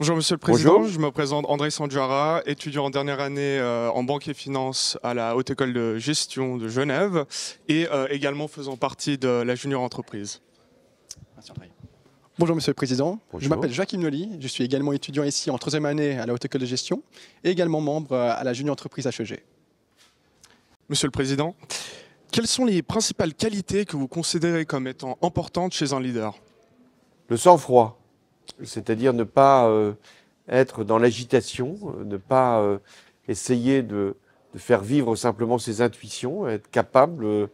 Bonjour Monsieur le Président, je me présente André Sanduara, étudiant en dernière année euh, en banque et finance à la Haute École de Gestion de Genève et euh, également faisant partie de la junior entreprise. Bonjour Monsieur le Président, je m'appelle Jacques je suis également étudiant ici en troisième année à la Haute École de Gestion et également membre euh, à la junior entreprise HEG. Monsieur le Président, quelles sont les principales qualités que vous considérez comme étant importantes chez un leader Le sang-froid c'est-à-dire ne pas euh, être dans l'agitation, euh, ne pas euh, essayer de, faire vivre simplement ses intuitions, être capable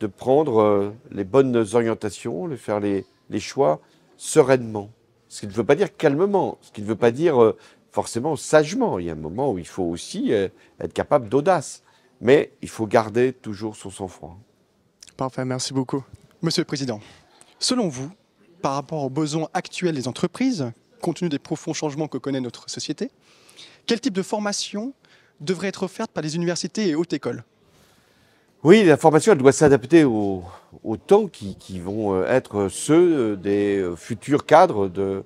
de prendre les bonnes orientations, de faire les, les choix sereinement. Ce qui ne veut pas dire calmement, ce qui ne veut pas dire forcément sagement. Il y a un moment où il faut aussi être capable d'audace, mais il faut garder toujours son sang-froid. Parfait, merci beaucoup. Monsieur le Président, selon vous, par rapport aux besoins actuels des entreprises, compte tenu des profonds changements que connaît notre société Quel type de formation devrait être offerte par les universités et hautes écoles oui, la formation doit s'adapter aux, temps qui, vont euh, être ceux euh, des euh, futurs cadres de,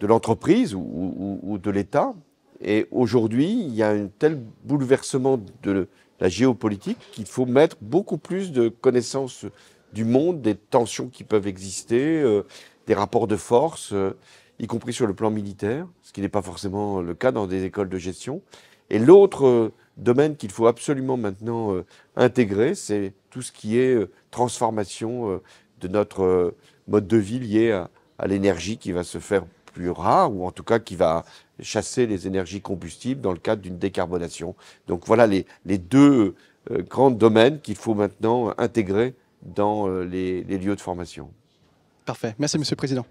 l'entreprise ou, ou, de l'État. Et aujourd'hui, il y a un tel bouleversement de la géopolitique qu'il faut mettre beaucoup plus de connaissances du monde, des tensions qui peuvent exister, euh, des rapports de force, euh, y compris sur le plan militaire, ce qui n'est pas forcément le cas dans des écoles de gestion. Et l'autre euh, domaine qu'il faut absolument maintenant intégrer, c'est tout ce qui est transformation de notre mode de vie lié à, l'énergie qui va se faire plus rare, ou en tout cas qui va chasser les énergies combustibles dans le cadre d'une décarbonation. Donc voilà les deux grands domaines qu'il faut maintenant intégrer dans euh, les, lieux de formation. Parfait. Merci, Monsieur le Président.